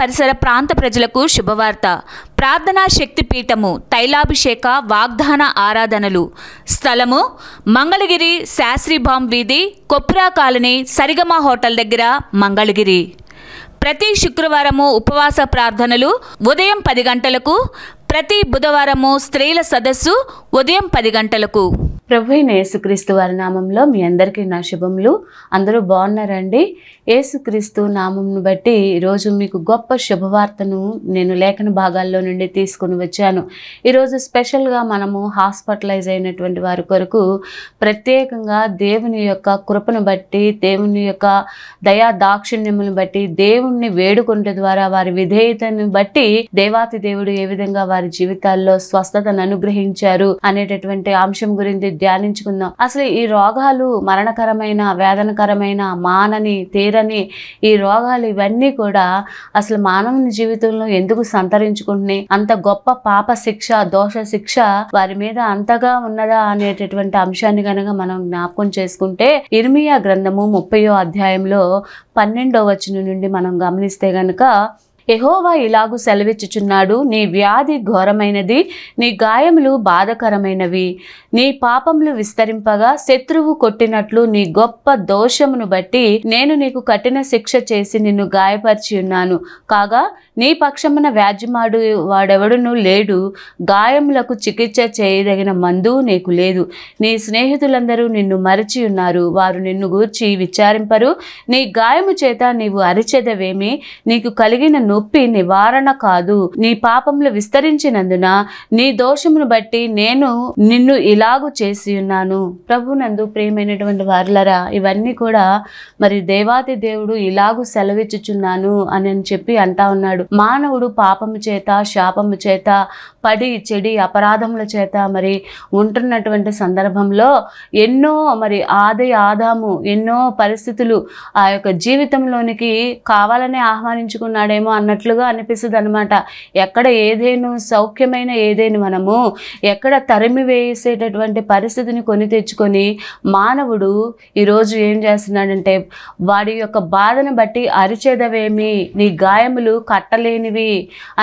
పరిసర ప్రాంత ప్రజలకు శుభవార్త ప్రార్థనా పీఠము తైలాభిషేక వాగ్దాన ఆరాధనలు స్థలము మంగళగిరి శాస్త్రీభామ్ వీధి కొప్పురా కాలనీ సరిగమ హోటల్ దగ్గర మంగళగిరి ప్రతి శుక్రవారము ఉపవాస ప్రార్థనలు ఉదయం పది గంటలకు ప్రతి బుధవారము స్త్రీల సదస్సు ఉదయం పది గంటలకు ప్రభు అయిన యేసుక్రీస్తు వారి నామంలో మీ అందరికీ నా శుభములు అందరూ బాగున్నారండి ఏసుక్రీస్తు నామంను బట్టి ఈరోజు మీకు గొప్ప శుభవార్తను నేను లేఖన భాగాల్లో నుండి తీసుకుని వచ్చాను ఈరోజు స్పెషల్గా మనము హాస్పిటలైజ్ అయినటువంటి వారి కొరకు ప్రత్యేకంగా దేవుని యొక్క కృపను బట్టి దేవుని యొక్క దయా దాక్షిణ్యములను బట్టి దేవుణ్ణి వేడుకుంట ద్వారా వారి విధేయతను బట్టి దేవాతి దేవుడు ఏ విధంగా వారి జీవితాల్లో స్వస్థతను అనుగ్రహించారు అనేటటువంటి అంశం గురించి ధ్యానించుకుందాం అసలు ఈ రోగాలు మరణకరమైన వేదనకరమైన మానని తీరని ఈ రోగాలు ఇవన్నీ కూడా అసలు మానవుని జీవితంలో ఎందుకు సంతరించుకుంటున్నాయి అంత గొప్ప పాప శిక్ష దోష శిక్ష వారి మీద అంతగా ఉన్నదా అనేటటువంటి అంశాన్ని కనుక మనం జ్ఞాపకం చేసుకుంటే ఇర్మియా గ్రంథము ముప్పయో అధ్యాయంలో పన్నెండో వచనం నుండి మనం గమనిస్తే కనుక ఎహోవా ఇలాగూ సెలవిచ్చుచున్నాడు నీ వ్యాధి ఘోరమైనది నీ గాయములు బాధకరమైనవి నీ పాపములు విస్తరింపగా శత్రువు కొట్టినట్లు నీ గొప్ప దోషమును బట్టి నేను నీకు కఠిన శిక్ష చేసి నిన్ను గాయపరిచి ఉన్నాను కాగా నీ పక్షమున వ్యాజ్యమాడు వాడెవడును లేడు గాయములకు చికిత్స చేయదగిన మందు నీకు లేదు నీ స్నేహితులందరూ నిన్ను మరచి ఉన్నారు వారు నిన్ను గూర్చి విచారింపరు నీ గాయము చేత నీవు అరిచెదవేమి నీకు కలిగిన నొప్పి నివారణ కాదు నీ పాపములు విస్తరించినందున నీ దోషమును బట్టి నేను నిన్ను ఇలాగు చేసి ఉన్నాను ప్రభునందు ప్రియమైనటువంటి వారులరా ఇవన్నీ కూడా మరి దేవాది దేవుడు ఇలాగు సెలవిచ్చుచున్నాను అని చెప్పి అంటా ఉన్నాడు మానవుడు పాపము చేత శాపము చేత పడి చెడి అపరాధముల చేత మరి ఉంటున్నటువంటి సందర్భంలో ఎన్నో మరి ఆది ఆదాము ఎన్నో పరిస్థితులు ఆ యొక్క జీవితంలోనికి కావాలనే ఆహ్వానించుకున్నాడేమో అన్న ఉన్నట్లుగా అనిపిస్తుంది అనమాట ఎక్కడ ఏదైనా సౌఖ్యమైన ఏదైనా మనము ఎక్కడ తరిమి వేసేటటువంటి పరిస్థితిని కొని తెచ్చుకొని మానవుడు ఈరోజు ఏం చేస్తున్నాడంటే వాడి యొక్క బాధను బట్టి అరిచేదవేమి నీ గాయములు కట్టలేనివి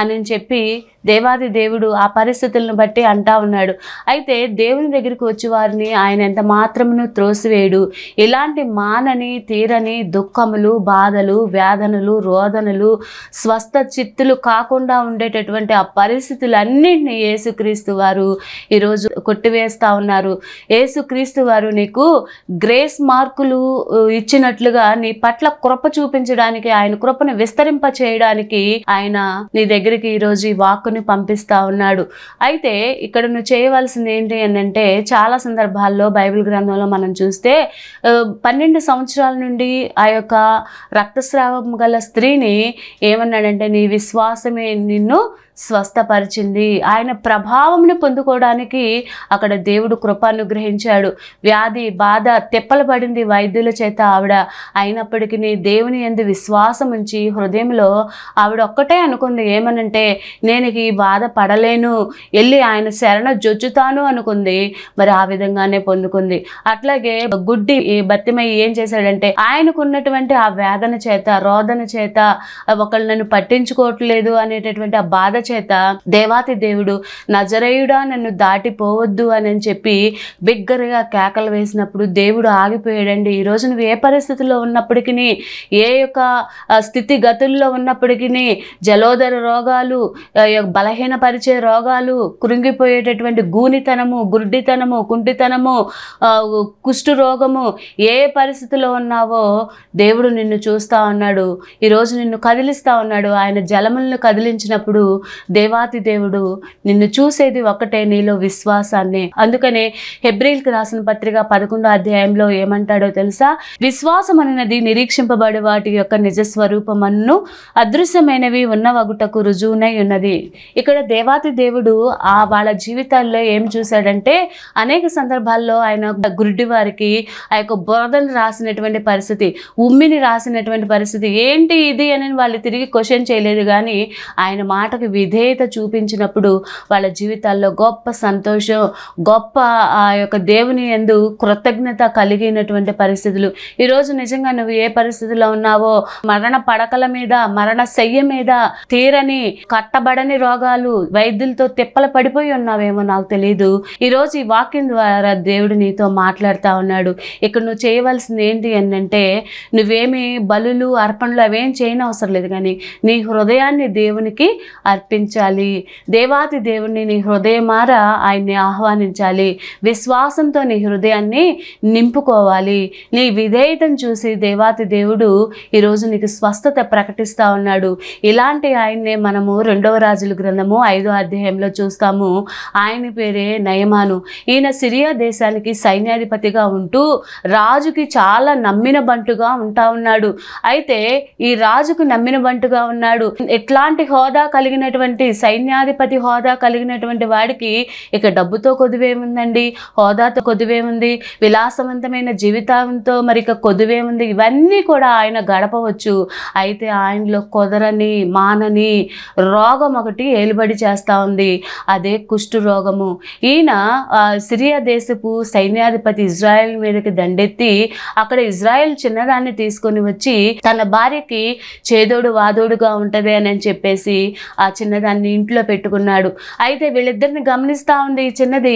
అని చెప్పి దేవాది దేవుడు ఆ పరిస్థితులను బట్టి అంటా ఉన్నాడు అయితే దేవుని దగ్గరికి వచ్చి వారిని ఆయన ఎంత మాత్రమును త్రోసివేయడు ఇలాంటి మానని తీరని దుఃఖములు బాధలు వేదనలు రోదనలు స్వస్థ చిత్తులు కాకుండా ఉండేటటువంటి ఆ పరిస్థితులన్నింటినీ యేసుక్రీస్తు వారు ఈరోజు కొట్టివేస్తూ ఉన్నారు యేసుక్రీస్తు వారు నీకు గ్రేస్ మార్కులు ఇచ్చినట్లుగా నీ పట్ల కృప చూపించడానికి ఆయన కృపను విస్తరింప చేయడానికి ఆయన నీ దగ్గరికి ఈరోజు ఈ వాక్కును తీసుకొని పంపిస్తూ ఉన్నాడు అయితే ఇక్కడ నువ్వు చేయవలసింది ఏంటి అంటే చాలా సందర్భాల్లో బైబిల్ గ్రంథంలో మనం చూస్తే పన్నెండు సంవత్సరాల నుండి ఆ యొక్క రక్తస్రావం గల స్త్రీని ఏమన్నాడంటే నీ విశ్వాసమే నిన్ను స్వస్థపరిచింది ఆయన ప్రభావంను పొందుకోవడానికి అక్కడ దేవుడు కృప అనుగ్రహించాడు వ్యాధి బాధ తెప్పలు పడింది వైద్యుల చేత ఆవిడ అయినప్పటికీ దేవుని ఎందు విశ్వాసం ఉంచి హృదయంలో ఆవిడ ఒక్కటే అనుకుంది ఏమనంటే నేను ఈ బాధ పడలేను వెళ్ళి ఆయన శరణ జొచ్చుతాను అనుకుంది మరి ఆ విధంగానే పొందుకుంది అట్లాగే గుడ్డి బతిమై ఏం చేశాడంటే ఆయనకున్నటువంటి ఆ వేదన చేత రోదన చేత ఒకళ్ళు నన్ను పట్టించుకోవట్లేదు అనేటటువంటి ఆ బాధ చేత దేవాతి దేవుడు నజరేయుడా నన్ను దాటిపోవద్దు అని చెప్పి బిగ్గరగా కేకలు వేసినప్పుడు దేవుడు ఆగిపోయాడండి ఈరోజు నువ్వు ఏ పరిస్థితిలో ఉన్నప్పటికీ ఏ యొక్క స్థితిగతుల్లో ఉన్నప్పటికీ జలోదర రోగాలు బలహీన పరిచే రోగాలు కృంగిపోయేటటువంటి గూనితనము గుడ్డితనము కుంటితనము కుష్టు రోగము ఏ పరిస్థితిలో ఉన్నావో దేవుడు నిన్ను చూస్తూ ఉన్నాడు ఈరోజు నిన్ను కదిలిస్తూ ఉన్నాడు ఆయన జలములను కదిలించినప్పుడు దేవాతి దేవుడు నిన్ను చూసేది ఒకటే నీలో విశ్వాసాన్ని అందుకనే హెబ్రిల్కి రాసిన పత్రిక పదకొండో అధ్యాయంలో ఏమంటాడో తెలుసా విశ్వాసం అనేది నిరీక్షింపబడి వాటి యొక్క నిజస్వరూపమన్ను అదృశ్యమైనవి ఉన్న ఒకటకు రుజువునై ఉన్నది ఇక్కడ దేవాతి దేవుడు ఆ వాళ్ళ జీవితాల్లో ఏం చూశాడంటే అనేక సందర్భాల్లో ఆయన గురుడి వారికి ఆ యొక్క బురదను రాసినటువంటి పరిస్థితి ఉమ్మిని రాసినటువంటి పరిస్థితి ఏంటి ఇది అని వాళ్ళు తిరిగి క్వశ్చన్ చేయలేదు కానీ ఆయన మాటకు విధేయత చూపించినప్పుడు వాళ్ళ జీవితాల్లో గొప్ప సంతోషం గొప్ప ఆ యొక్క దేవుని ఎందు కృతజ్ఞత కలిగినటువంటి పరిస్థితులు ఈరోజు నిజంగా నువ్వు ఏ పరిస్థితిలో ఉన్నావో మరణ పడకల మీద మరణ శయ్య మీద తీరని కట్టబడని రోగాలు వైద్యులతో తిప్పల పడిపోయి ఉన్నావేమో నాకు తెలియదు ఈరోజు ఈ వాక్యం ద్వారా దేవుడు నీతో మాట్లాడుతూ ఉన్నాడు ఇక్కడ నువ్వు చేయవలసింది ఏంటి అంటే నువ్వేమి బలులు అర్పణలు అవేం చేయని అవసరం లేదు కానీ నీ హృదయాన్ని దేవునికి అర్పి అర్పించాలి దేవాది దేవుని నీ హృదయమార ఆయన్ని ఆహ్వానించాలి విశ్వాసంతో నీ హృదయాన్ని నింపుకోవాలి నీ విధేయతను చూసి దేవాతి దేవుడు ఈరోజు నీకు స్వస్థత ప్రకటిస్తూ ఉన్నాడు ఇలాంటి ఆయన్నే మనము రెండవ రాజుల గ్రంథము ఐదో అధ్యాయంలో చూస్తాము ఆయన పేరే నయమాను ఈయన సిరియా దేశానికి సైన్యాధిపతిగా ఉంటూ రాజుకి చాలా నమ్మిన బంటుగా ఉంటా ఉన్నాడు అయితే ఈ రాజుకు నమ్మిన బంటుగా ఉన్నాడు ఎట్లాంటి హోదా కలిగినటువంటి ఉన్నటువంటి సైన్యాధిపతి హోదా కలిగినటువంటి వాడికి ఇక డబ్బుతో కొదువేముందండి హోదాతో కొదువేముంది విలాసవంతమైన జీవితంతో మరి ఇక కొదువేముంది ఇవన్నీ కూడా ఆయన గడపవచ్చు అయితే ఆయనలో కుదరని మానని రోగం ఒకటి ఏలుబడి చేస్తూ ఉంది అదే కుష్టు రోగము ఈయన సిరియా దేశపు సైన్యాధిపతి ఇజ్రాయెల్ మీదకి దండెత్తి అక్కడ ఇజ్రాయెల్ చిన్నదాన్ని తీసుకొని వచ్చి తన భార్యకి చేదోడు వాదోడుగా ఉంటది అని చెప్పేసి ఆ చిన్న చిన్నదాన్ని ఇంట్లో పెట్టుకున్నాడు అయితే వీళ్ళిద్దరిని గమనిస్తూ ఉంది ఈ చిన్నది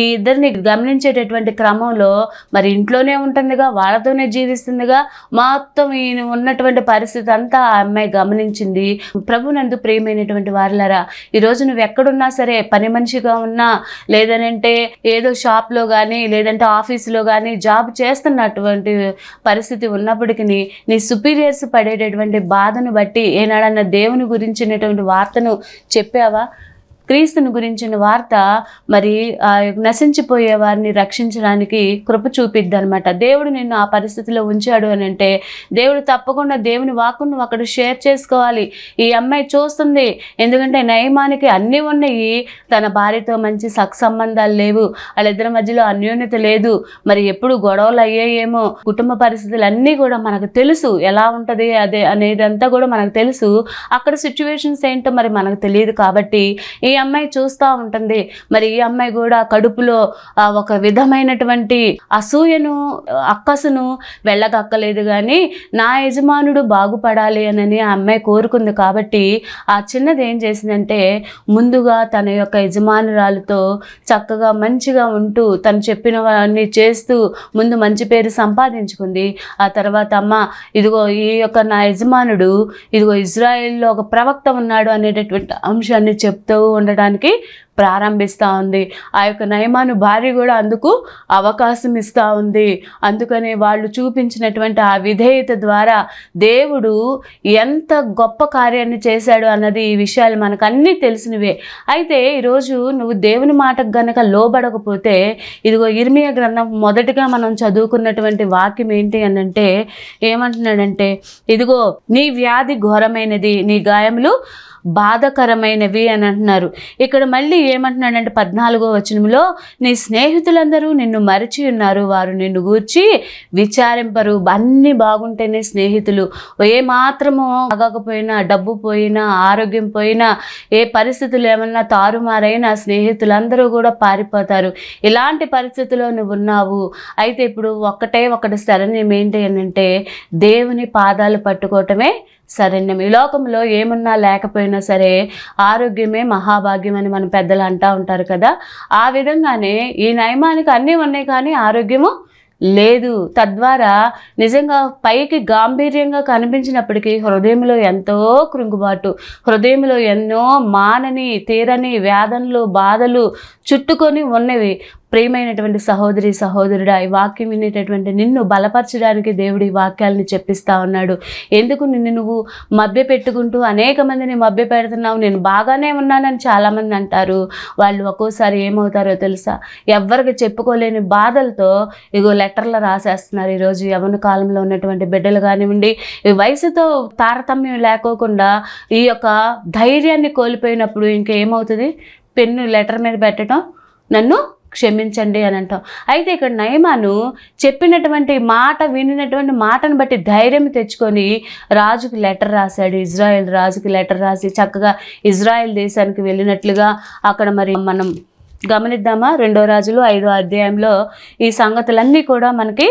ఈ ఇద్దరిని గమనించేటటువంటి క్రమంలో మరి ఇంట్లోనే ఉంటుందిగా వాళ్ళతోనే జీవిస్తుందిగా మొత్తం ఈయన ఉన్నటువంటి పరిస్థితి అంతా ఆ అమ్మాయి గమనించింది ప్రభునందు వారిలరా వారులరా ఈరోజు నువ్వు ఎక్కడున్నా సరే పని మనిషిగా ఉన్నా లేదనంటే ఏదో షాప్లో కానీ లేదంటే ఆఫీసులో కానీ జాబ్ చేస్తున్నటువంటి పరిస్థితి ఉన్నప్పటికీ నీ సుపీరియర్స్ పడేటటువంటి బాధను బట్టి ఏనాడన్న దేవుని గురించినటువంటి వార్తను చెప్పావా క్రీస్తుని గురించిన వార్త మరి నశించిపోయే వారిని రక్షించడానికి కృప చూపిద్దనమాట దేవుడు నిన్ను ఆ పరిస్థితిలో ఉంచాడు అని అంటే దేవుడు తప్పకుండా దేవుని వాకును అక్కడ షేర్ చేసుకోవాలి ఈ అమ్మాయి చూస్తుంది ఎందుకంటే నయమానికి అన్నీ ఉన్నాయి తన భార్యతో మంచి సక్ సంబంధాలు లేవు వాళ్ళిద్దరి మధ్యలో అన్యోన్యత లేదు మరి ఎప్పుడు గొడవలు అయ్యాయేమో కుటుంబ పరిస్థితులు అన్నీ కూడా మనకు తెలుసు ఎలా ఉంటుంది అదే అనేది అంతా కూడా మనకు తెలుసు అక్కడ సిచ్యువేషన్స్ ఏంటో మరి మనకు తెలియదు కాబట్టి ఈ అమ్మాయి చూస్తూ ఉంటుంది మరి ఈ అమ్మాయి కూడా కడుపులో ఒక విధమైనటువంటి అసూయను అక్కసును వెళ్ళగక్కలేదు కానీ నా యజమానుడు బాగుపడాలి అని ఆ అమ్మాయి కోరుకుంది కాబట్టి ఆ చిన్నది ఏం చేసిందంటే ముందుగా తన యొక్క యజమానురాలతో చక్కగా మంచిగా ఉంటూ తను చెప్పినవన్నీ చేస్తూ ముందు మంచి పేరు సంపాదించుకుంది ఆ తర్వాత అమ్మ ఇదిగో ఈ యొక్క నా యజమానుడు ఇదిగో ఇజ్రాయెల్లో ఒక ప్రవక్త ఉన్నాడు అనేటటువంటి అంశాన్ని చెప్తూ ఉండడానికి ప్రారంభిస్తూ ఉంది ఆ యొక్క నయమాను భార్య కూడా అందుకు అవకాశం ఇస్తూ ఉంది అందుకనే వాళ్ళు చూపించినటువంటి ఆ విధేయత ద్వారా దేవుడు ఎంత గొప్ప కార్యాన్ని చేశాడు అన్నది ఈ విషయాలు మనకు అన్నీ తెలిసినవే అయితే ఈరోజు నువ్వు దేవుని మాటకు గనక లోబడకపోతే ఇదిగో ఇర్మియ గ్రంథం మొదటిగా మనం చదువుకున్నటువంటి వాక్యం ఏంటి అని అంటే ఏమంటున్నాడంటే ఇదిగో నీ వ్యాధి ఘోరమైనది నీ గాయములు బాధకరమైనవి అని అంటున్నారు ఇక్కడ మళ్ళీ ఏమంటున్నాడంటే పద్నాలుగో వచనంలో నీ స్నేహితులందరూ నిన్ను మరిచి ఉన్నారు వారు నిన్ను గూర్చి విచారింపరు అన్నీ బాగుంటేనే స్నేహితులు ఏ మాత్రము ఆగకపోయినా డబ్బు పోయినా ఆరోగ్యం పోయినా ఏ పరిస్థితులు ఏమన్నా తారుమారైనా స్నేహితులందరూ కూడా పారిపోతారు ఇలాంటి పరిస్థితుల్లో నువ్వు ఉన్నావు అయితే ఇప్పుడు ఒక్కటే ఒకటి శరణ్యం ఏంటి అని అంటే దేవుని పాదాలు పట్టుకోవటమే సరైన ఈ లోకంలో ఏమున్నా లేకపోయినా సరే ఆరోగ్యమే మహాభాగ్యం అని మన పెద్దలు అంటూ ఉంటారు కదా ఆ విధంగానే ఈ నయమానికి అన్నీ ఉన్నాయి కానీ ఆరోగ్యము లేదు తద్వారా నిజంగా పైకి గాంభీర్యంగా కనిపించినప్పటికీ హృదయంలో ఎంతో కృంగుబాటు హృదయంలో ఎన్నో మానని తీరని వేదనలు బాధలు చుట్టుకొని ఉన్నవి ప్రేమైనటువంటి సహోదరి సహోదరుడా ఈ వాక్యం వినేటటువంటి నిన్ను బలపరచడానికి దేవుడి ఈ వాక్యాలని చెప్పిస్తా ఉన్నాడు ఎందుకు నిన్ను నువ్వు మభ్య పెట్టుకుంటూ అనేక మందిని మభ్య పెడుతున్నావు నేను బాగానే ఉన్నానని చాలామంది అంటారు వాళ్ళు ఒక్కోసారి ఏమవుతారో తెలుసా ఎవరికి చెప్పుకోలేని బాధలతో ఇగో లెటర్లు రాసేస్తున్నారు ఈరోజు యవన కాలంలో ఉన్నటువంటి బిడ్డలు కానివ్వండి ఈ వయసుతో తారతమ్యం లేకోకుండా ఈ యొక్క ధైర్యాన్ని కోల్పోయినప్పుడు ఇంకేమవుతుంది పెన్ను లెటర్ మీద పెట్టడం నన్ను క్షమించండి అని అంటాం అయితే ఇక్కడ నయమాను చెప్పినటువంటి మాట వినినటువంటి మాటను బట్టి ధైర్యం తెచ్చుకొని రాజుకి లెటర్ రాశాడు ఇజ్రాయెల్ రాజుకి లెటర్ రాసి చక్కగా ఇజ్రాయెల్ దేశానికి వెళ్ళినట్లుగా అక్కడ మరి మనం గమనిద్దామా రెండో రాజులు ఐదో అధ్యాయంలో ఈ సంగతులన్నీ కూడా మనకి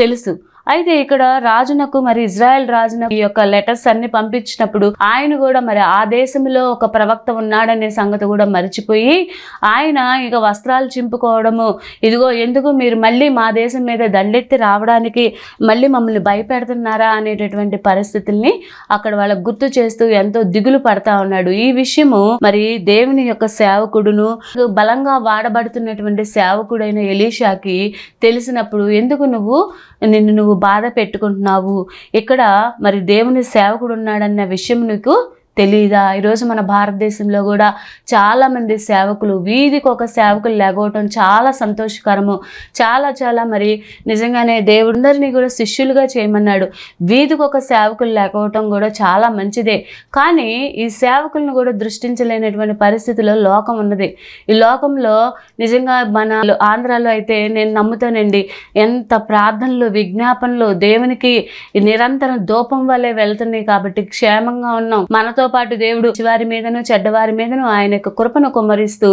తెలుసు అయితే ఇక్కడ రాజునకు మరి ఇజ్రాయెల్ రాజునకు ఈ యొక్క లెటర్స్ అన్ని పంపించినప్పుడు ఆయన కూడా మరి ఆ దేశంలో ఒక ప్రవక్త ఉన్నాడనే సంగతి కూడా మర్చిపోయి ఆయన ఇక వస్త్రాలు చింపుకోవడము ఇదిగో ఎందుకు మీరు మళ్ళీ మా దేశం మీద దండెత్తి రావడానికి మళ్ళీ మమ్మల్ని భయపెడుతున్నారా అనేటటువంటి పరిస్థితుల్ని అక్కడ వాళ్ళకు గుర్తు చేస్తూ ఎంతో దిగులు పడతా ఉన్నాడు ఈ విషయము మరి దేవుని యొక్క సేవకుడును బలంగా వాడబడుతున్నటువంటి సేవకుడైన ఎలీషాకి తెలిసినప్పుడు ఎందుకు నువ్వు నిన్ను నువ్వు బాధ పెట్టుకుంటున్నావు ఇక్కడ మరి దేవుని సేవకుడు ఉన్నాడన్న విషయం నీకు తెలీదా ఈరోజు మన భారతదేశంలో కూడా చాలామంది సేవకులు వీధికి ఒక సేవకులు లేకపోవటం చాలా సంతోషకరము చాలా చాలా మరి నిజంగానే దేవుడందరినీ కూడా శిష్యులుగా చేయమన్నాడు వీధికి ఒక సేవకులు లేకపోవటం కూడా చాలా మంచిదే కానీ ఈ సేవకులను కూడా దృష్టించలేనటువంటి పరిస్థితిలో లోకం ఉన్నది ఈ లోకంలో నిజంగా మన ఆంధ్రాలో అయితే నేను నమ్ముతానండి ఎంత ప్రార్థనలు విజ్ఞాపనలు దేవునికి నిరంతరం దూపం వల్లే వెళ్తున్నాయి కాబట్టి క్షేమంగా ఉన్నాం మనతో పాటు దేవుడు వారి మీదను చెడ్డవారి మీదను ఆయన యొక్క కృపను కుమ్మరిస్తూ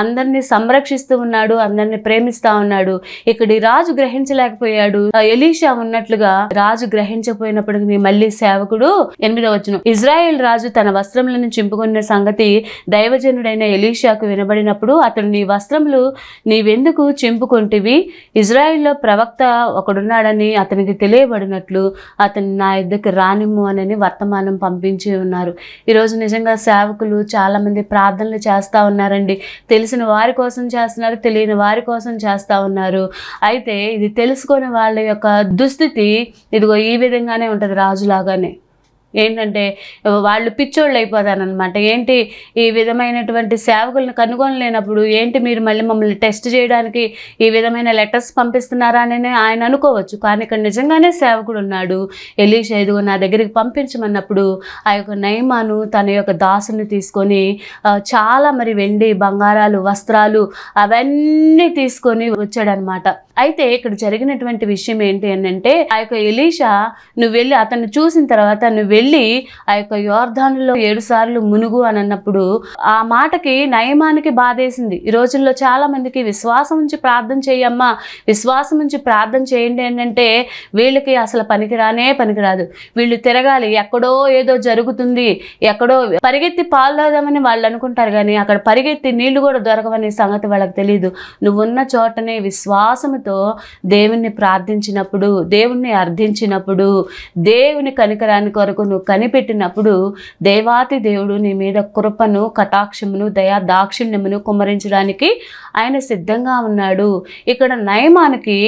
అందరినీ సంరక్షిస్తూ ఉన్నాడు అందరినీ ప్రేమిస్తా ఉన్నాడు ఇక్కడ రాజు గ్రహించలేకపోయాడు ఎలీషా ఉన్నట్లుగా రాజు గ్రహించపోయినప్పుడు మళ్ళీ సేవకుడు ఎనిమిదవ వచ్చును ఇజ్రాయెల్ రాజు తన వస్త్రములను చింపుకున్న సంగతి దైవజనుడైన ఎలీషాకు వినబడినప్పుడు అతడు నీ వస్త్రములు నీవెందుకు ఇజ్రాయెల్ లో ప్రవక్త ఒకడున్నాడని అతనికి తెలియబడినట్లు అతను నా ఇద్దరికి రానిమ్ము అని వర్తమానం పంపించి ఉన్నారు ఈరోజు నిజంగా సేవకులు చాలామంది ప్రార్థనలు చేస్తూ ఉన్నారండి తెలిసిన వారి కోసం చేస్తున్నారు తెలియని వారి కోసం చేస్తూ ఉన్నారు అయితే ఇది తెలుసుకునే వాళ్ళ యొక్క దుస్థితి ఇదిగో ఈ విధంగానే ఉంటుంది రాజులాగానే ఏంటంటే వాళ్ళు పిచ్చోళ్ళు అయిపోతారనమాట ఏంటి ఈ విధమైనటువంటి సేవకులను కనుగొనలేనప్పుడు ఏంటి మీరు మళ్ళీ మమ్మల్ని టెస్ట్ చేయడానికి ఈ విధమైన లెటర్స్ పంపిస్తున్నారా అని ఆయన అనుకోవచ్చు కానీ ఇక్కడ నిజంగానే సేవకుడు ఉన్నాడు ఎలీష్ ఇదిగో నా దగ్గరికి పంపించమన్నప్పుడు ఆ యొక్క నయమాను తన యొక్క దాసుని తీసుకొని చాలా మరి వెండి బంగారాలు వస్త్రాలు అవన్నీ తీసుకొని వచ్చాడనమాట అయితే ఇక్కడ జరిగినటువంటి విషయం ఏంటి అని అంటే ఆ యొక్క ఎలీషా నువ్వు వెళ్ళి అతన్ని చూసిన తర్వాత నువ్వు వెళ్ళి ఆ యొక్క యోర్ధానులో ఏడు సార్లు మునుగు అని అన్నప్పుడు ఆ మాటకి నయమానికి బాధేసింది ఈ రోజుల్లో చాలా మందికి విశ్వాసం నుంచి ప్రార్థన చేయమ్మా విశ్వాసం నుంచి ప్రార్థన చేయండి ఏంటంటే వీళ్ళకి అసలు పనికిరానే పనికిరాదు వీళ్ళు తిరగాలి ఎక్కడో ఏదో జరుగుతుంది ఎక్కడో పరిగెత్తి పాల్దామని వాళ్ళు అనుకుంటారు కానీ అక్కడ పరిగెత్తి నీళ్లు కూడా దొరకవనే సంగతి వాళ్ళకి తెలియదు నువ్వు ఉన్న చోటనే విశ్వాసం మనసుతో దేవుణ్ణి ప్రార్థించినప్పుడు దేవుణ్ణి అర్థించినప్పుడు దేవుని కనికరాని కొరకు నువ్వు కనిపెట్టినప్పుడు దేవాతి దేవుడు నీ మీద కృపను కటాక్షమును దయా దాక్షిణ్యమును కుమరించడానికి ఆయన సిద్ధంగా ఉన్నాడు ఇక్కడ నయమానికి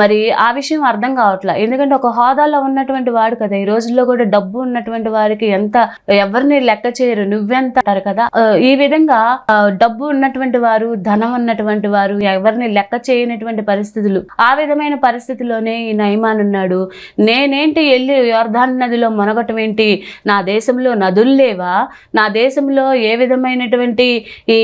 మరి ఆ విషయం అర్థం కావట్లా ఎందుకంటే ఒక హోదాలో ఉన్నటువంటి వాడు కదా ఈ రోజుల్లో కూడా డబ్బు ఉన్నటువంటి వారికి ఎంత ఎవరిని లెక్క చేయరు నువ్వెంత అంటారు కదా ఈ విధంగా డబ్బు ఉన్నటువంటి వారు ధనం ఉన్నటువంటి వారు ఎవరిని లెక్క చేయనటువంటి పరిస్థితి పరిస్థితులు ఆ విధమైన పరిస్థితిలోనే ఈ నయమాన్ ఉన్నాడు నేనేంటి వెళ్ళి యోర్ధాన్ నదిలో మునగటం ఏంటి నా దేశంలో నదులు లేవా నా దేశంలో ఏ విధమైనటువంటి ఈ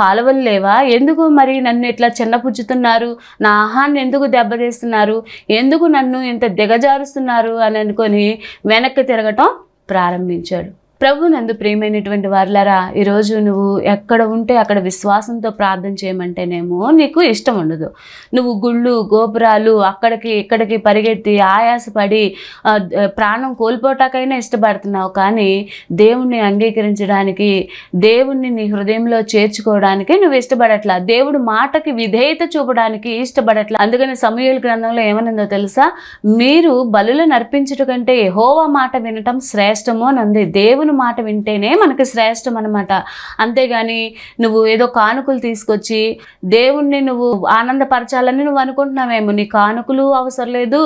కాలువలు లేవా ఎందుకు మరి నన్ను ఇట్లా చిన్నపుచ్చుతున్నారు నా ఆహాన్ని ఎందుకు దెబ్బతీస్తున్నారు ఎందుకు నన్ను ఇంత దిగజారుస్తున్నారు అని అనుకొని వెనక్కి తిరగటం ప్రారంభించాడు ప్రభు నందు ప్రియమైనటువంటి వారులరా ఈరోజు నువ్వు ఎక్కడ ఉంటే అక్కడ విశ్వాసంతో ప్రార్థన చేయమంటేనేమో నీకు ఇష్టం ఉండదు నువ్వు గుళ్ళు గోపురాలు అక్కడికి ఇక్కడికి పరిగెత్తి ఆయాసపడి ప్రాణం కోల్పోటాకైనా ఇష్టపడుతున్నావు కానీ దేవుణ్ణి అంగీకరించడానికి దేవుణ్ణి నీ హృదయంలో చేర్చుకోవడానికి నువ్వు ఇష్టపడట్లా దేవుడు మాటకి విధేయత చూపడానికి ఇష్టపడట్లా అందుకని సమయాల గ్రంథంలో ఏమనుందో తెలుసా మీరు బలులను అర్పించట కంటే హోవా మాట వినటం శ్రేష్టమో నంది దేవుని దేవుని మాట వింటేనే మనకి శ్రేష్టం అనమాట అంతేగాని నువ్వు ఏదో కానుకలు తీసుకొచ్చి దేవుణ్ణి నువ్వు ఆనందపరచాలని నువ్వు అనుకుంటున్నావేమో నీ కానుకలు అవసరం లేదు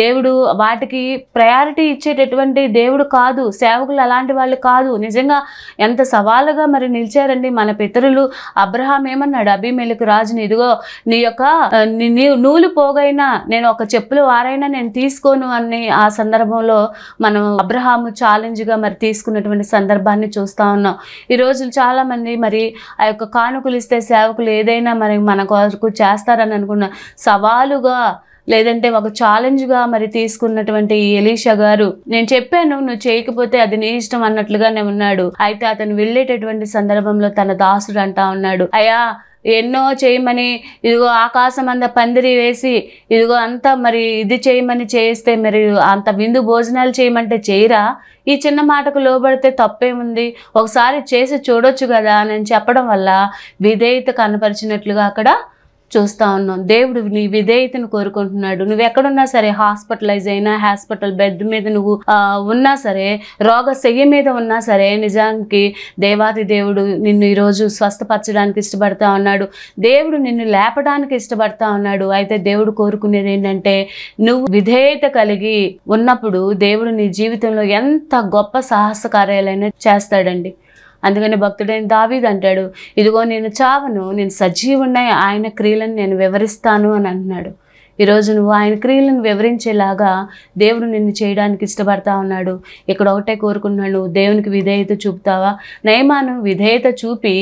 దేవుడు వాటికి ప్రయారిటీ ఇచ్చేటటువంటి దేవుడు కాదు సేవకులు అలాంటి వాళ్ళు కాదు నిజంగా ఎంత సవాలుగా మరి నిలిచారండి మన పితరులు అబ్రహాం ఏమన్నాడు అభిమేలకు రాజుని ఇదిగో నీ యొక్క నూలు పోగైనా నేను ఒక చెప్పులు వారైనా నేను తీసుకోను అని ఆ సందర్భంలో మనం అబ్రహాము ఛాలెంజ్గా మరి తీసుకున్నటువంటి చేస్తున్నటువంటి సందర్భాన్ని చూస్తూ ఉన్నాం ఈ రోజులు చాలామంది మరి ఆ యొక్క కానుకలు ఇస్తే సేవకులు ఏదైనా మరి మన కొరకు చేస్తారని అనుకున్న సవాలుగా లేదంటే ఒక ఛాలెంజ్గా మరి తీసుకున్నటువంటి ఎలీషా గారు నేను చెప్పాను నువ్వు చేయకపోతే అది నీ ఇష్టం అన్నట్లుగానే ఉన్నాడు అయితే అతను వెళ్ళేటటువంటి సందర్భంలో తన దాసుడు అంటా ఉన్నాడు అయ్యా ఎన్నో చేయమని ఇదిగో ఆకాశం అంత పందిరి వేసి ఇదిగో అంతా మరి ఇది చేయమని చేయిస్తే మరి అంత విందు భోజనాలు చేయమంటే చేయరా ఈ చిన్న మాటకు లోబడితే తప్పేముంది ఒకసారి చేసి చూడొచ్చు కదా అని చెప్పడం వల్ల విధేయత కనపరిచినట్లుగా అక్కడ చూస్తూ ఉన్నాం దేవుడు నీ విధేయతను కోరుకుంటున్నాడు నువ్వు ఎక్కడున్నా సరే హాస్పిటలైజ్ అయినా హాస్పిటల్ బెడ్ మీద నువ్వు ఉన్నా సరే రోగ శయ్య మీద ఉన్నా సరే నిజానికి దేవాది దేవుడు నిన్ను ఈరోజు స్వస్థపరచడానికి ఇష్టపడతా ఉన్నాడు దేవుడు నిన్ను లేపడానికి ఇష్టపడతా ఉన్నాడు అయితే దేవుడు కోరుకునేది ఏంటంటే నువ్వు విధేయత కలిగి ఉన్నప్పుడు దేవుడు నీ జీవితంలో ఎంత గొప్ప సాహస కార్యాలైనా చేస్తాడండి అందుకని భక్తుడైన దావీద్ అంటాడు ఇదిగో నేను చావను నేను సజీవున్నాయి ఆయన క్రియలను నేను వివరిస్తాను అని అంటున్నాడు ఈరోజు నువ్వు ఆయన క్రియలను వివరించేలాగా దేవుడు నిన్ను చేయడానికి ఇష్టపడతా ఉన్నాడు ఇక్కడ ఒకటే కోరుకున్నాడు దేవునికి విధేయత చూపుతావా నయమాను విధేయత చూపి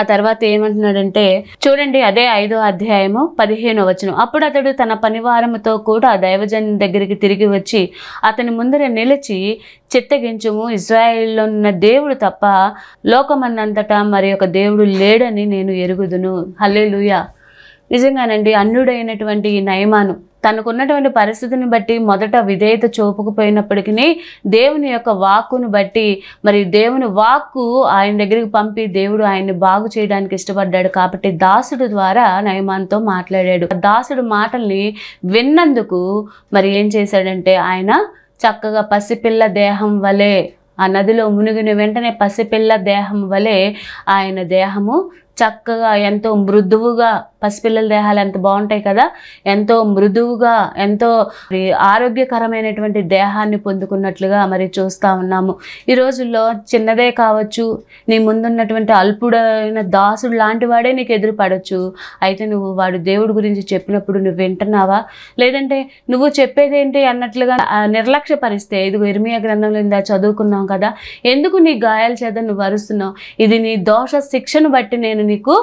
ఆ తర్వాత ఏమంటున్నాడంటే చూడండి అదే ఐదో అధ్యాయము పదిహేనో వచ్చిన అప్పుడు అతడు తన పనివారముతో కూడా దైవజన్ దగ్గరికి తిరిగి వచ్చి అతని ముందర నిలిచి చిత్తగించుము ఇజ్రాయిల్లో ఉన్న దేవుడు తప్ప లోకమన్నంతటా మరి ఒక దేవుడు లేడని నేను ఎరుగుదును హల్లే నిజంగానండి అన్నుడైనటువంటి ఈ నయమాను తనకున్నటువంటి పరిస్థితిని బట్టి మొదట విధేయత చూపకపోయినప్పటికీ దేవుని యొక్క వాక్కును బట్టి మరి దేవుని వాక్కు ఆయన దగ్గరికి పంపి దేవుడు ఆయన్ని బాగు చేయడానికి ఇష్టపడ్డాడు కాబట్టి దాసుడు ద్వారా నయమాన్తో మాట్లాడాడు దాసుడు మాటల్ని విన్నందుకు మరి ఏం చేశాడంటే ఆయన చక్కగా పసిపిల్ల దేహం వలె ఆ నదిలో మునిగిన వెంటనే పసిపిల్ల దేహం వలె ఆయన దేహము చక్కగా ఎంతో మృదువుగా పసిపిల్లల దేహాలు ఎంత బాగుంటాయి కదా ఎంతో మృదువుగా ఎంతో ఆరోగ్యకరమైనటువంటి దేహాన్ని పొందుకున్నట్లుగా మరి చూస్తూ ఉన్నాము ఈ రోజుల్లో చిన్నదే కావచ్చు నీ ముందున్నటువంటి అల్పుడైన దాసుడు లాంటి వాడే నీకు ఎదురుపడవచ్చు అయితే నువ్వు వాడు దేవుడి గురించి చెప్పినప్పుడు నువ్వు వింటున్నావా లేదంటే నువ్వు చెప్పేదేంటి అన్నట్లుగా నిర్లక్ష్యపరిస్తే ఇది ఇర్మియా గ్రంథంలో ఇందా చదువుకున్నాం కదా ఎందుకు నీ గాయాల చేత నువ్వు వరుస్తున్నావు ఇది నీ దోష శిక్షను బట్టి నేను నీకు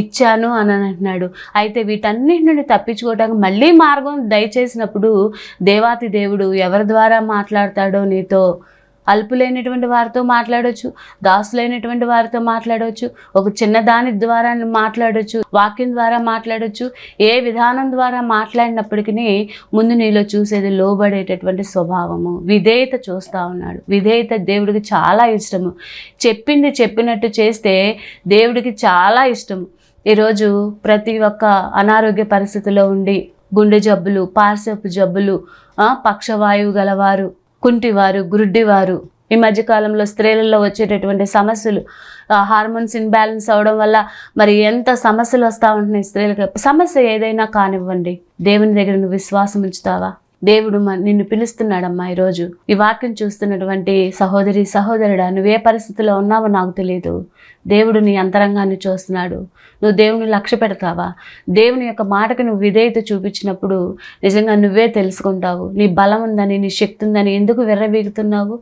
ఇచ్చాను అని అంటున్నాడు చేశాడు అయితే వీటన్నిటి నుండి తప్పించుకోవటానికి మళ్ళీ మార్గం దయచేసినప్పుడు దేవాతి దేవుడు ఎవరి ద్వారా మాట్లాడతాడో నీతో అల్పులైనటువంటి వారితో మాట్లాడవచ్చు దాసులైనటువంటి వారితో మాట్లాడవచ్చు ఒక చిన్న దాని ద్వారా మాట్లాడవచ్చు వాక్యం ద్వారా మాట్లాడవచ్చు ఏ విధానం ద్వారా మాట్లాడినప్పటికీ ముందు నీలో చూసేది లోబడేటటువంటి స్వభావము విధేయత చూస్తూ ఉన్నాడు విధేయత దేవుడికి చాలా ఇష్టము చెప్పింది చెప్పినట్టు చేస్తే దేవుడికి చాలా ఇష్టము ఈరోజు ప్రతి ఒక్క అనారోగ్య పరిస్థితిలో ఉండి గుండె జబ్బులు పార్శ్వపు జబ్బులు పక్షవాయువు గలవారు కుంటివారు గురుడ్డివారు ఈ మధ్యకాలంలో స్త్రీలలో వచ్చేటటువంటి సమస్యలు హార్మోన్స్ ఇన్బ్యాలెన్స్ అవడం వల్ల మరి ఎంత సమస్యలు వస్తూ ఉంటున్నాయి స్త్రీలకు సమస్య ఏదైనా కానివ్వండి దేవుని దగ్గర నువ్వు విశ్వాసం ఉంచుతావా దేవుడు నిన్ను పిలుస్తున్నాడమ్మా ఈరోజు ఈ వాక్యం చూస్తున్నటువంటి సహోదరి సహోదరుడా నువ్వే పరిస్థితిలో ఉన్నావో నాకు తెలియదు దేవుడు నీ అంతరంగాన్ని చూస్తున్నాడు నువ్వు దేవుని లక్ష్య పెడతావా దేవుని యొక్క మాటకు నువ్వు విధేయత చూపించినప్పుడు నిజంగా నువ్వే తెలుసుకుంటావు నీ బలం ఉందని నీ శక్తి ఉందని ఎందుకు విర్రవీగుతున్నావు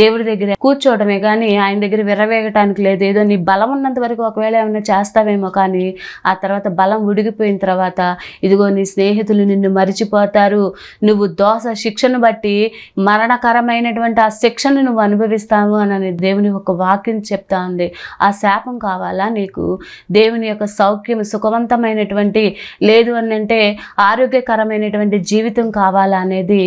దేవుడి దగ్గర కూర్చోవడమే కానీ ఆయన దగ్గర విర్రవేగటానికి లేదు ఏదో నీ బలం ఉన్నంత వరకు ఒకవేళ ఏమైనా చేస్తావేమో కానీ ఆ తర్వాత బలం ఉడిగిపోయిన తర్వాత ఇదిగో నీ స్నేహితులు నిన్ను మరిచిపోతారు నువ్వు దోశ శిక్షను బట్టి మరణకరమైనటువంటి ఆ శిక్షను నువ్వు అనుభవిస్తావు అని దేవుని ఒక వాక్యం చెప్తా ఉంది ఆ శాపం కావాలా నీకు దేవుని యొక్క సౌఖ్యం సుఖవంతమైనటువంటి లేదు అని అంటే ఆరోగ్యకరమైనటువంటి జీవితం కావాలా అనేది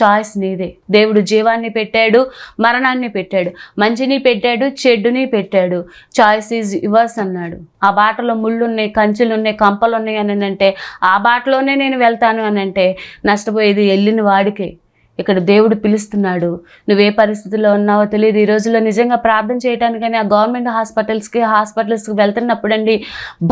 చాయిస్ నీదే దేవుడు జీవాన్ని పెట్టాడు మరణాన్ని పెట్టాడు మంచిని పెట్టాడు చెడ్డుని పెట్టాడు చాయిస్ ఈజ్ యువర్స్ అన్నాడు ఆ బాటలో ముళ్ళున్నాయి కంచెలున్నాయి కంపలున్నాయి అని అంటే ఆ బాటలోనే నేను వెళ్తాను అని అంటే నష్టపోయేది వెళ్ళిన వాడికే ఇక్కడ దేవుడు పిలుస్తున్నాడు నువ్వే పరిస్థితుల్లో ఉన్నావో తెలియదు ఈ రోజుల్లో నిజంగా ప్రార్థన చేయడానికని ఆ గవర్నమెంట్ హాస్పిటల్స్కి హాస్పిటల్స్కి వెళ్తున్నప్పుడండి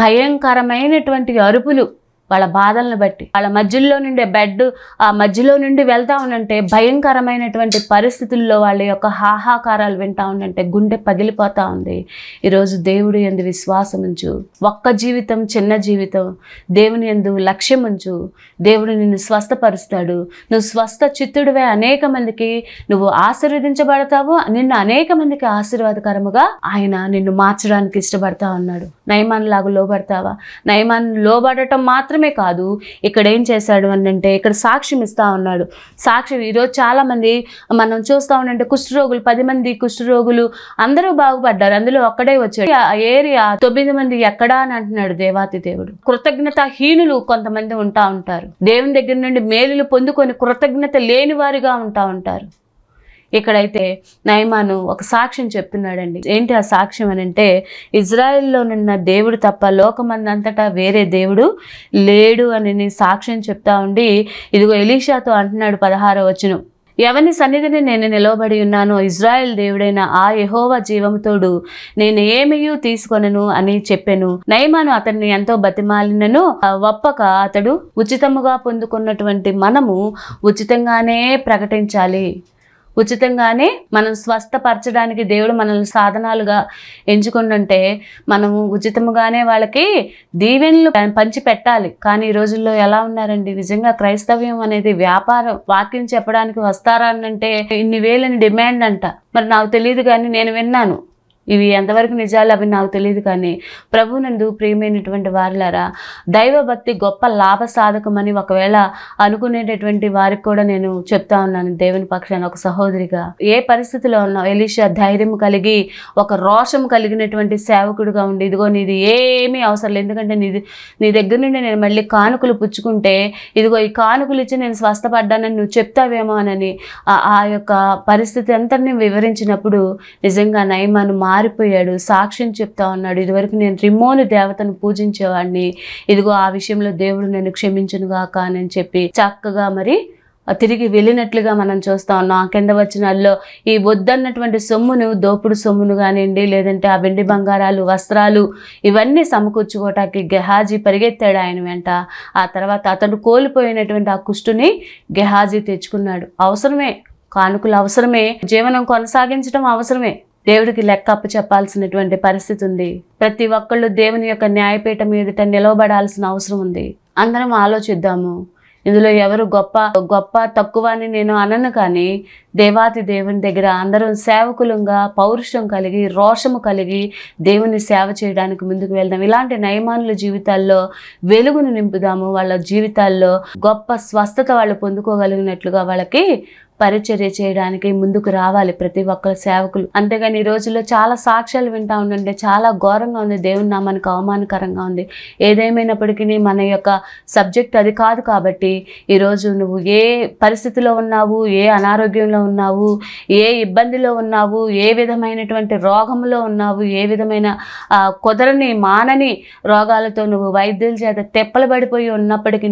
భయంకరమైనటువంటి అరుపులు వాళ్ళ బాధలను బట్టి వాళ్ళ మధ్యలో నుండి బెడ్ ఆ మధ్యలో నుండి వెళ్తా ఉండంటే భయంకరమైనటువంటి పరిస్థితుల్లో వాళ్ళ యొక్క హాహాకారాలు వింటా ఉండంటే గుండె పగిలిపోతూ ఉంది ఈరోజు దేవుడు ఎందు విశ్వాసం ఉంచు ఒక్క జీవితం చిన్న జీవితం దేవుని ఎందు లక్ష్యం ఉంచు దేవుడు నిన్ను స్వస్థపరుస్తాడు నువ్వు స్వస్థ చిత్తుడివే అనేక మందికి నువ్వు ఆశీర్వదించబడతావు నిన్ను అనేక మందికి ఆశీర్వాదకరముగా ఆయన నిన్ను మార్చడానికి ఇష్టపడతా ఉన్నాడు నయమాన్ లాగా లోబడతావా నయమాన్ లోబడటం మాత్రం మాత్రమే కాదు ఇక్కడ ఏం చేశాడు అని అంటే ఇక్కడ సాక్ష్యం ఇస్తూ ఉన్నాడు సాక్ష్యం ఈరోజు చాలామంది మనం చూస్తూ ఉండంటే కుష్ఠరోగులు పది మంది కుష్ఠరోగులు అందరూ బాగుపడ్డారు అందులో ఒక్కడే వచ్చాడు ఏరియా తొమ్మిది మంది ఎక్కడా అని అంటున్నాడు దేవాతి దేవుడు కృతజ్ఞత హీనులు కొంతమంది ఉంటా ఉంటారు దేవుని దగ్గర నుండి మేలులు పొందుకొని కృతజ్ఞత లేని వారిగా ఉంటా ఉంటారు ఇక్కడైతే నయమాను ఒక సాక్ష్యం చెప్తున్నాడండి ఏంటి ఆ సాక్ష్యం అని అంటే ఇజ్రాయెల్లో నిన్న దేవుడు తప్ప లోకమందంతటా వేరే దేవుడు లేడు అని సాక్ష్యం చెప్తా ఉండి ఇదిగో ఎలీషాతో అంటున్నాడు పదహారో వచ్చును ఎవరి సన్నిధిని నేను నిలవబడి ఉన్నానో ఇజ్రాయెల్ దేవుడైన ఆ యహోవ జీవముతోడు నేను ఏమయ్యూ తీసుకొనను అని చెప్పాను నయమాను అతన్ని ఎంతో బతిమాలినను ఒప్పక అతడు ఉచితముగా పొందుకున్నటువంటి మనము ఉచితంగానే ప్రకటించాలి ఉచితంగానే మనం స్వస్థపరచడానికి దేవుడు మనల్ని సాధనాలుగా ఎంచుకుంటుంటే మనము ఉచితముగానే వాళ్ళకి దీవెనలు పంచి పెట్టాలి కానీ ఈ రోజుల్లో ఎలా ఉన్నారండి నిజంగా క్రైస్తవ్యం అనేది వ్యాపారం వాక్యం చెప్పడానికి వస్తారా అంటే ఇన్ని వేలని డిమాండ్ అంట మరి నాకు తెలియదు కానీ నేను విన్నాను ఇవి ఎంతవరకు నిజాలు అవి నాకు తెలియదు కానీ ప్రభునందు ప్రియమైనటువంటి వారిలారా దైవభక్తి గొప్ప లాభ సాధకమని ఒకవేళ అనుకునేటటువంటి వారికి కూడా నేను చెప్తా ఉన్నాను దేవుని పక్షాన్ని ఒక సహోదరిగా ఏ పరిస్థితిలో ఉన్నావు ఎలీషా ధైర్యం కలిగి ఒక రోషం కలిగినటువంటి సేవకుడుగా ఉండి ఇదిగో నీది ఏమీ అవసరం లేదు ఎందుకంటే నీది నీ దగ్గర నుండి నేను మళ్ళీ కానుకలు పుచ్చుకుంటే ఇదిగో ఈ కానుకలు ఇచ్చి నేను స్వస్థపడ్డానని నువ్వు చెప్తావేమో అనని ఆ యొక్క పరిస్థితి అంతా వివరించినప్పుడు నిజంగా నయమాను మా మారిపోయాడు సాక్ష్యం చెప్తా ఉన్నాడు ఇదివరకు నేను రిమోను దేవతను పూజించేవాడిని ఇదిగో ఆ విషయంలో దేవుడు క్షమించను క్షమించునుగాక అని చెప్పి చక్కగా మరి తిరిగి వెళ్ళినట్లుగా మనం చూస్తా ఉన్నాం ఆ కింద వచనాల్లో ఈ వద్దన్నటువంటి సొమ్మును దోపుడు సొమ్మును కానివ్వండి లేదంటే ఆ వెండి బంగారాలు వస్త్రాలు ఇవన్నీ సమకూర్చుకోవటానికి గెహాజీ పరిగెత్తాడు ఆయన వెంట ఆ తర్వాత అతను కోల్పోయినటువంటి ఆ కుష్టుని గెహాజీ తెచ్చుకున్నాడు అవసరమే కానుకలు అవసరమే జీవనం కొనసాగించడం అవసరమే దేవుడికి లెక్క అప్పు చెప్పాల్సినటువంటి పరిస్థితి ఉంది ప్రతి ఒక్కళ్ళు దేవుని యొక్క న్యాయపీఠం ఎదుట నిలవబడాల్సిన అవసరం ఉంది అందరం ఆలోచిద్దాము ఇందులో ఎవరు గొప్ప గొప్ప తక్కువ అని నేను అనను కానీ దేవాతి దేవుని దగ్గర అందరం సేవకులంగా పౌరుషం కలిగి రోషము కలిగి దేవుని సేవ చేయడానికి ముందుకు వెళ్దాం ఇలాంటి నయమానుల జీవితాల్లో వెలుగును నింపుదాము వాళ్ళ జీవితాల్లో గొప్ప స్వస్థత వాళ్ళు పొందుకోగలిగినట్లుగా వాళ్ళకి పరిచర్య చేయడానికి ముందుకు రావాలి ప్రతి ఒక్కరు సేవకులు అంతేగాని ఈ రోజుల్లో చాలా సాక్ష్యాలు వింటా ఉండే చాలా ఘోరంగా ఉంది దేవుని నామానికి అవమానకరంగా ఉంది ఏదేమైనప్పటికీ మన యొక్క సబ్జెక్ట్ అది కాదు కాబట్టి ఈరోజు నువ్వు ఏ పరిస్థితిలో ఉన్నావు ఏ అనారోగ్యంలో ఉన్నావు ఏ ఇబ్బందిలో ఉన్నావు ఏ విధమైనటువంటి రోగంలో ఉన్నావు ఏ విధమైన కుదరని మానని రోగాలతో నువ్వు వైద్యుల చేత తెప్పలు పడిపోయి ఉన్నప్పటికీ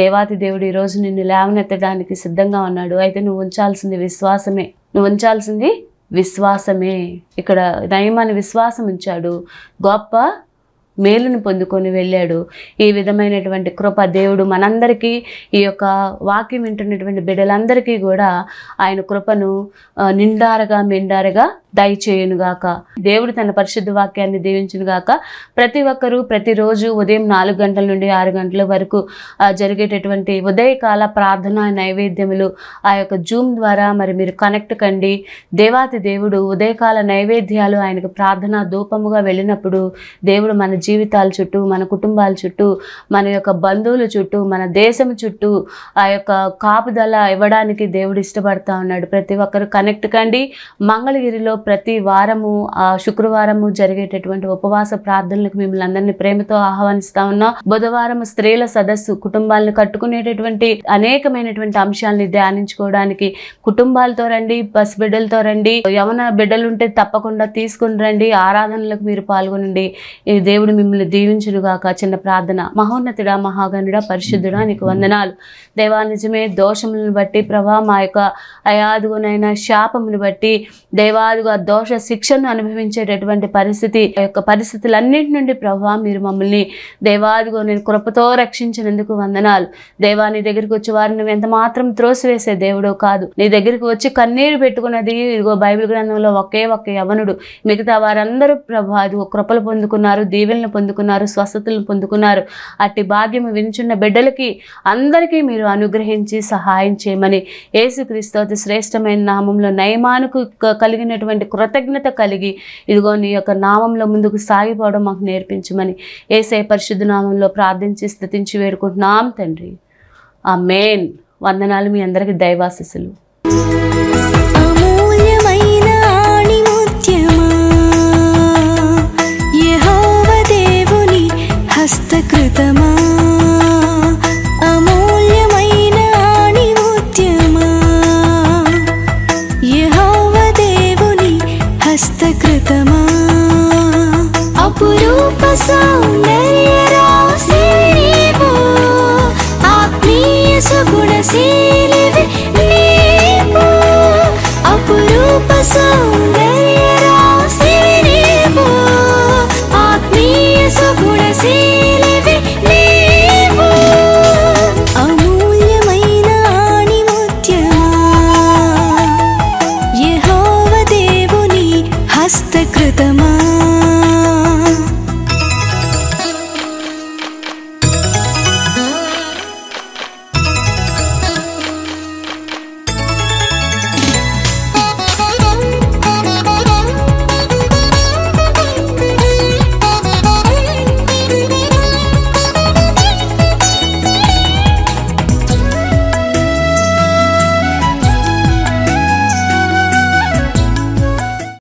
దేవాతి దేవుడు ఈరోజు నిన్ను లేవనెత్తడానికి సిద్ధంగా ఉన్నాడు అయితే నువ్వు ఉంచాల్సింది విశ్వాసమే నువ్వు ఉంచాల్సింది విశ్వాసమే ఇక్కడ నయమాని విశ్వాసం ఉంచాడు గొప్ప మేలును పొందుకొని వెళ్ళాడు ఈ విధమైనటువంటి కృప దేవుడు మనందరికీ ఈ యొక్క వాక్యం వింటున్నటువంటి బిడ్డలందరికీ కూడా ఆయన కృపను నిండారగా మిండారగా దయచేయునుగాక దేవుడు తన పరిశుద్ధ వాక్యాన్ని దీవించునుగాక ప్రతి ఒక్కరూ ప్రతిరోజు ఉదయం నాలుగు గంటల నుండి ఆరు గంటల వరకు జరిగేటటువంటి ఉదయకాల ప్రార్థన నైవేద్యములు ఆ యొక్క జూమ్ ద్వారా మరి మీరు కనెక్ట్ కండి దేవాతి దేవుడు ఉదయకాల నైవేద్యాలు ఆయనకు ప్రార్థన ధూపముగా వెళ్ళినప్పుడు దేవుడు మన జీవితాల చుట్టూ మన కుటుంబాల చుట్టూ మన యొక్క బంధువుల చుట్టూ మన దేశం చుట్టూ ఆ యొక్క కాపుదల ఇవ్వడానికి దేవుడు ఇష్టపడతా ఉన్నాడు ప్రతి ఒక్కరు కనెక్ట్ కండి మంగళగిరిలో ప్రతి వారము ఆ శుక్రవారము జరిగేటటువంటి ఉపవాస ప్రార్థనలకు మిమ్మల్ని అందరినీ ప్రేమతో ఆహ్వానిస్తా ఉన్నాం బుధవారం స్త్రీల సదస్సు కుటుంబాలను కట్టుకునేటటువంటి అనేకమైనటువంటి అంశాలని ధ్యానించుకోవడానికి కుటుంబాలతో రండి బిడ్డలతో రండి యవన బిడ్డలుంటే తప్పకుండా తీసుకుని రండి ఆరాధనలకు మీరు పాల్గొనండి దేవుడు మిమ్మల్ని దీవించుగాక చిన్న ప్రార్థన మహోన్నతుడ మహాగణుడ పరిశుద్ధుడ నీకు వందనాలు దేవా నిజమే దోషములను బట్టి ప్రభా మా యొక్క అయాదుగునైన శాపమును బట్టి దేవాదుగా దోష శిక్షను అనుభవించేటటువంటి పరిస్థితి యొక్క పరిస్థితులన్నింటి నుండి ప్రభా మీరు మమ్మల్ని దేవాదుగు నేను కృపతో రక్షించినందుకు వందనాలు దేవా నీ దగ్గరికి వచ్చి వారిని నువ్వు ఎంత మాత్రం త్రోసివేసే దేవుడో కాదు నీ దగ్గరికి వచ్చి కన్నీరు పెట్టుకున్నది ఇదిగో బైబిల్ గ్రంథంలో ఒకే ఒక యవనుడు మిగతా వారందరూ ప్రభా అదిగో కృపలు పొందుకున్నారు దీవెన విడుదలను పొందుకున్నారు స్వస్థతలను పొందుకున్నారు అట్టి భాగ్యము వినిచున్న బిడ్డలకి అందరికీ మీరు అనుగ్రహించి సహాయం చేయమని ఏసుక్రీస్తు క్రీస్తు శ్రేష్టమైన నామంలో నయమానుకు కలిగినటువంటి కృతజ్ఞత కలిగి ఇదిగో నీ యొక్క నామంలో ముందుకు సాగిపోవడం మాకు నేర్పించమని ఏసై పరిశుద్ధ నామంలో ప్రార్థించి స్థుతించి వేడుకుంటున్నాం తండ్రి ఆ మెయిన్ వందనాలు మీ అందరికీ దైవాశిసులు హస్తకృతమా అమూల్యమైన ఆణిముత్యమా దేవుని హస్తకృతమా అపురూప సౌందర్య రాశి ఆత్మీయ సుగుణ సీ